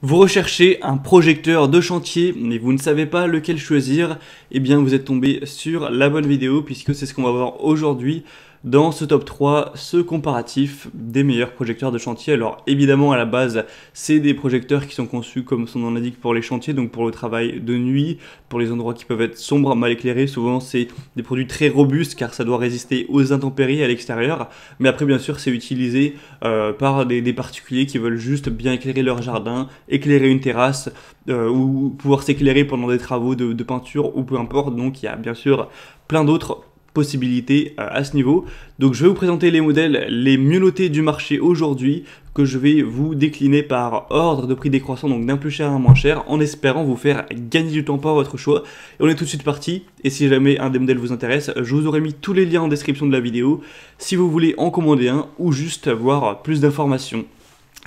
Vous recherchez un projecteur de chantier mais vous ne savez pas lequel choisir, eh bien vous êtes tombé sur la bonne vidéo puisque c'est ce qu'on va voir aujourd'hui dans ce top 3 ce comparatif des meilleurs projecteurs de chantier. Alors évidemment à la base c'est des projecteurs qui sont conçus comme son nom l'indique pour les chantiers, donc pour le travail de nuit, pour les endroits qui peuvent être sombres, mal éclairés. Souvent c'est des produits très robustes car ça doit résister aux intempéries à l'extérieur. Mais après bien sûr c'est utilisé euh, par des, particuliers qui veulent juste bien éclairer leur jardin, éclairer une terrasse euh, ou pouvoir s'éclairer pendant des travaux de, de peinture ou peu importe. Donc il y a bien sûr plein d'autres possibilités euh, à ce niveau. Donc je vais vous présenter les modèles les mieux notés du marché aujourd'hui que je vais vous décliner par ordre de prix décroissant, donc d'un plus cher à un moins cher, en espérant vous faire gagner du temps par votre choix. Et on est tout de suite parti, et si jamais un des modèles vous intéresse, je vous aurai mis tous les liens en description de la vidéo, si vous voulez en commander un, ou juste avoir plus d'informations.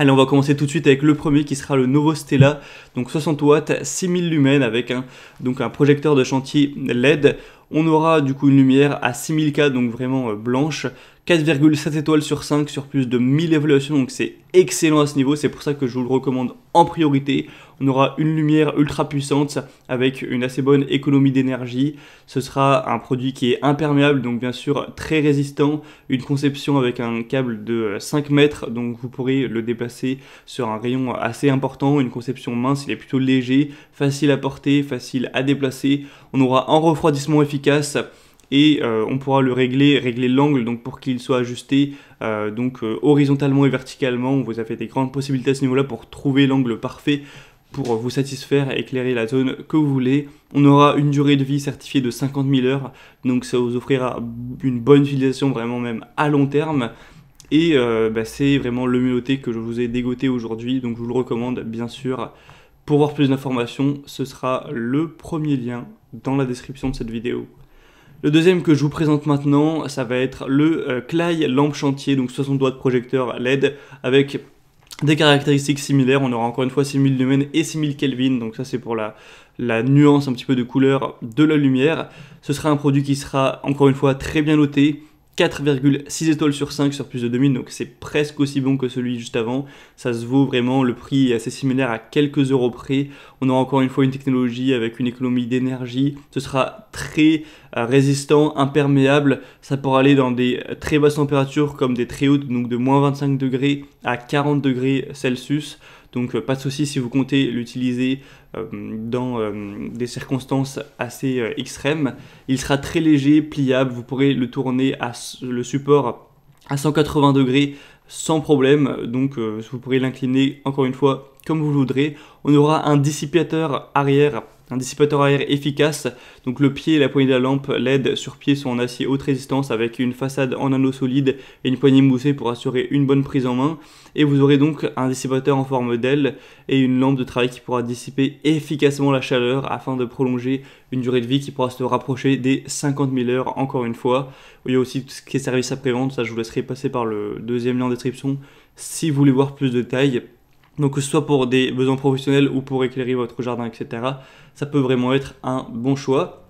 Allez, on va commencer tout de suite avec le premier qui sera le nouveau Stella, donc 60 watts, 6000 lumens avec un, donc un projecteur de chantier LED. On aura du coup une lumière à 6000K, donc vraiment euh, blanche, 4,7 étoiles sur 5 sur plus de 1000 évaluations, donc c'est excellent à ce niveau, c'est pour ça que je vous le recommande en priorité. On aura une lumière ultra puissante avec une assez bonne économie d'énergie. Ce sera un produit qui est imperméable, donc bien sûr très résistant. Une conception avec un câble de 5 mètres, donc vous pourrez le déplacer sur un rayon assez important. Une conception mince, il est plutôt léger, facile à porter, facile à déplacer. On aura un refroidissement efficace et euh, on pourra le régler, régler l'angle donc pour qu'il soit ajusté euh, donc euh, horizontalement et verticalement. On vous a fait des grandes possibilités à ce niveau-là pour trouver l'angle parfait pour vous satisfaire et éclairer la zone que vous voulez. On aura une durée de vie certifiée de 50 000 heures, donc ça vous offrira une bonne utilisation vraiment même à long terme. Et euh, bah, c'est vraiment le mieux que je vous ai dégoté aujourd'hui, donc je vous le recommande bien sûr. Pour voir plus d'informations, ce sera le premier lien dans la description de cette vidéo. Le deuxième que je vous présente maintenant, ça va être le euh, Clay lampe chantier, donc 60 de projecteur LED avec des caractéristiques similaires. On aura encore une fois 6000 lumens et 6000 Kelvin, donc ça c'est pour la, la nuance un petit peu de couleur de la lumière. Ce sera un produit qui sera encore une fois très bien noté. 4,6 étoiles sur 5 sur plus de 2000, donc c'est presque aussi bon que celui juste avant. Ça se vaut vraiment, le prix est assez similaire à quelques euros près. On aura encore une fois une technologie avec une économie d'énergie. Ce sera très euh, résistant, imperméable. Ça pourra aller dans des euh, très basses températures comme des très hautes, donc de moins 25 degrés à 40 degrés Celsius. Donc euh, pas de souci si vous comptez l'utiliser dans des circonstances assez extrêmes. Il sera très léger, pliable, vous pourrez le tourner à le support à 180 degrés sans problème. Donc vous pourrez l'incliner encore une fois comme vous le voudrez. On aura un dissipateur arrière, un dissipateur arrière efficace. Donc le pied et la poignée de la lampe LED sur pied sont en acier haute résistance avec une façade en anneau solide et une poignée moussée pour assurer une bonne prise en main. Et vous aurez donc un dissipateur en forme d'aile et une lampe de travail qui pourra dissiper efficacement la chaleur afin de prolonger une durée de vie qui pourra se rapprocher des 50 000 heures encore une fois. Il y a aussi tout ce qui est service après-vente, ça je vous laisserai passer par le deuxième lien en description si vous voulez voir plus de détails. Donc que ce soit pour des besoins professionnels ou pour éclairer votre jardin, etc., ça peut vraiment être un bon choix.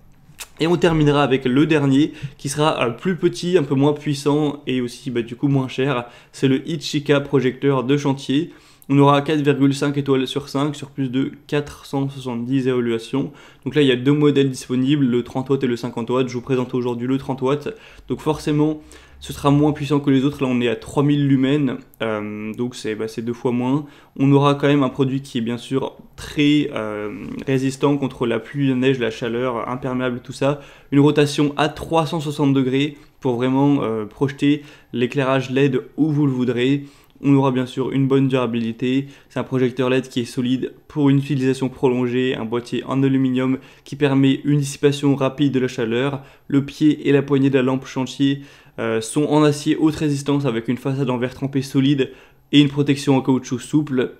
Et on terminera avec le dernier qui sera euh, plus petit, un peu moins puissant et aussi bah, du coup moins cher. C'est le Ichika projecteur de chantier. On aura 4,5 étoiles sur 5 sur plus de 470 évaluations. Donc là, il y a deux modèles disponibles, le 30 watts et le 50 watts. Je vous présente aujourd'hui le 30 watts. Donc forcément, ce sera moins puissant que les autres. Là, on est à 3000 lumens, euh, donc bah, c'est deux fois moins. On aura quand même un produit qui est bien sûr très euh, résistant contre la pluie, la neige, la chaleur, imperméable, tout ça. Une rotation à 360 degrés pour vraiment euh, projeter l'éclairage LED où vous le voudrez. On aura bien sûr une bonne durabilité, c'est un projecteur LED qui est solide pour une utilisation prolongée, un boîtier en aluminium qui permet une dissipation rapide de la chaleur, le pied et la poignée de la lampe chantier euh, sont en acier haute résistance avec une façade en verre trempé solide et une protection en caoutchouc souple.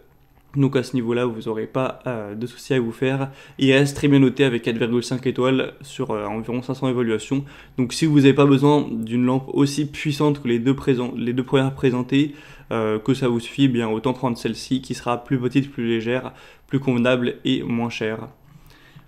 Donc à ce niveau-là, vous n'aurez pas euh, de soucis à vous faire. Il reste très bien noté avec 4,5 étoiles sur euh, environ 500 évaluations. Donc si vous n'avez pas besoin d'une lampe aussi puissante que les deux, les deux premières présentées, euh, que ça vous suffit, bien autant prendre celle-ci qui sera plus petite, plus légère, plus convenable et moins chère.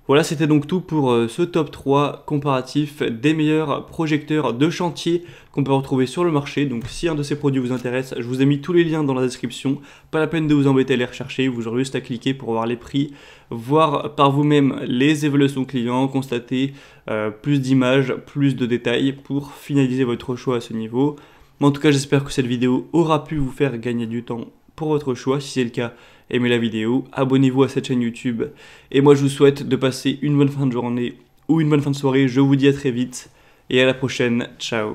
Voilà, c'était donc tout pour euh, ce top 3 comparatif des meilleurs projecteurs de chantier qu'on peut retrouver sur le marché. Donc si un de ces produits vous intéresse, je vous ai mis tous les liens dans la description. Pas la peine de vous embêter à les rechercher, vous aurez juste à cliquer pour voir les prix, voir par vous-même les évaluations clients, constater euh, plus d'images, plus de détails pour finaliser votre choix à ce niveau. Mais en tout cas, j'espère que cette vidéo aura pu vous faire gagner du temps pour votre choix. Si c'est le cas, aimez la vidéo, abonnez-vous à cette chaîne YouTube. Et moi, je vous souhaite de passer une bonne fin de journée ou une bonne fin de soirée. Je vous dis à très vite et à la prochaine. Ciao